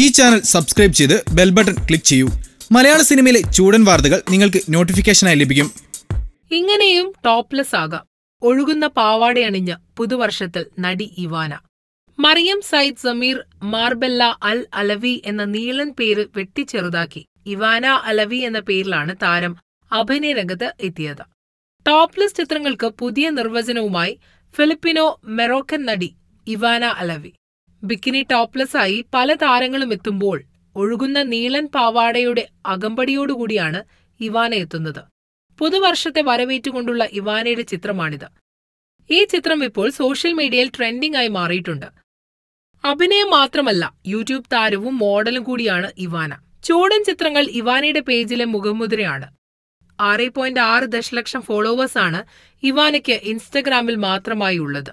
ഈ channel subscribe ചെയ്ത് bell button click ചെയ്യൂ മലയാള സിനിമയിലെ ചൂടൻ വാർത്തകൾ നിങ്ങൾക്ക് നോട്ടിഫിക്കേഷനായി ലഭിക്കും ഇങ്ങനെയും ടോപ്ലെസ് ആകാം ഒഴുകുന്ന പാവാടയണിഞ്ഞ പുതുവർഷത്തിൽ നടി ഇവാന മറിയം സയ്യിദ് സമീർ മാർബെല്ല അൽ അലവി എന്ന നീളൻ പേര് വെട്ടിച്ചെറുതാക്കി ഇവാന അലവി എന്ന പേരിലാണ് താരം അഭിനയ രംഗത്ത് എത്തിയത് ടോപ്ലെസ് ചിത്രങ്ങൾക്ക് പുതിയ നിർവചനവുമായി ഫിലിപ്പിനോ മെറോക്കൻ നടി ഇവാന അലവി ബിക്കിനി ടോപ്ലെസ് ആയി പല താരങ്ങളും എത്തുമ്പോൾ ഒഴുകുന്ന നീളൻ പാവാടയുടെ അകമ്പടിയോടുകൂടിയാണ് ഇവാന എത്തുന്നത് പുതുവർഷത്തെ വരവേറ്റുകൊണ്ടുള്ള ഇവാനയുടെ ചിത്രമാണിത് ഈ ചിത്രം ഇപ്പോൾ സോഷ്യൽ മീഡിയയിൽ ട്രെൻഡിംഗ് ആയി മാറിയിട്ടുണ്ട് അഭിനയം മാത്രമല്ല യൂട്യൂബ് താരവും മോഡലും കൂടിയാണ് ഇവാന ചൂടൻ ചിത്രങ്ങൾ ഇവാനയുടെ പേജിലെ മുഖമുദ്രയാണ് ആറ് പോയിന്റ് ആറ് ദശലക്ഷം ഫോളോവേഴ്സാണ് ഇവാനയ്ക്ക് ഇൻസ്റ്റഗ്രാമിൽ മാത്രമായി ഉള്ളത്